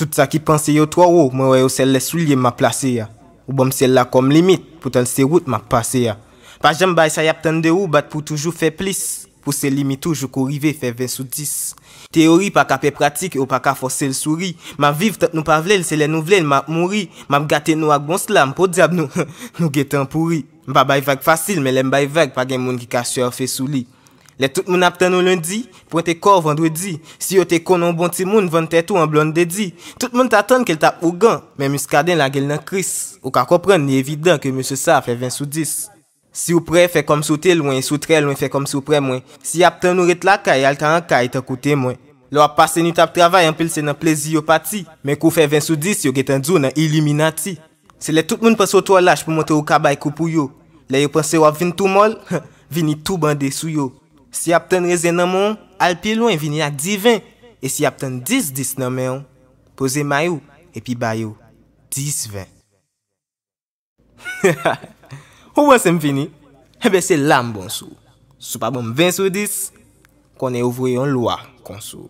Toute sa ki panse yo twa ou, mwen wè yo sel le sulye mwa plase ya. Ou bom sel la kom limit, pou tel se wout mwa pase ya. Pa jem bay sa yap tende ou, bat pou toujou fe plis. Pou se limit toujou, kou rive fe vens ou dis. Teori pa ka pe pratik, ou pa ka fosel suri. Mwa viv tet nou pavle, selen nou vle, mwa mwori. Mwa mgate nou ak gonslam, pou diab nou getan puri. Mwa bay vag fasil, mwen lèm bay vag, pa gen moun ki ka surfe suli. Le tout moun ap ten nou lundi, pwente kor vandredi. Si yo te kon nou bon ti moun, vante tou an blon de di. Tout moun taton ke l tap ou gan, men mous kaden la gel nan kris. Ou ka kopren ni evidant ke mous se sa fe vensou dis. Si ou pre fe kom sou te lwen, sou tre lwen fe kom sou pre mwen. Si ap ten nou ret laka, yal ka anka, yta koute mwen. Lo ap pase nou tap travay, anpil se nan plezi yo pati. Men kou fe vensou dis, yo getan djou nan ilimina ti. Se le tout moun panso to lache pou mwote ou kabay koupou yo. Le yo panse wap vin tou mol, vin ni tou bandi sou yo. Si ap ten rezen nanmou, al pilou en vini la 10-20. E si ap ten 10-10 nanmou, pose mayou epi bayou 10-20. Ou wase m vini? Ebe se lam bon sou. Sou pa bom 20-10, konen ouvwe yon lwa kon sou.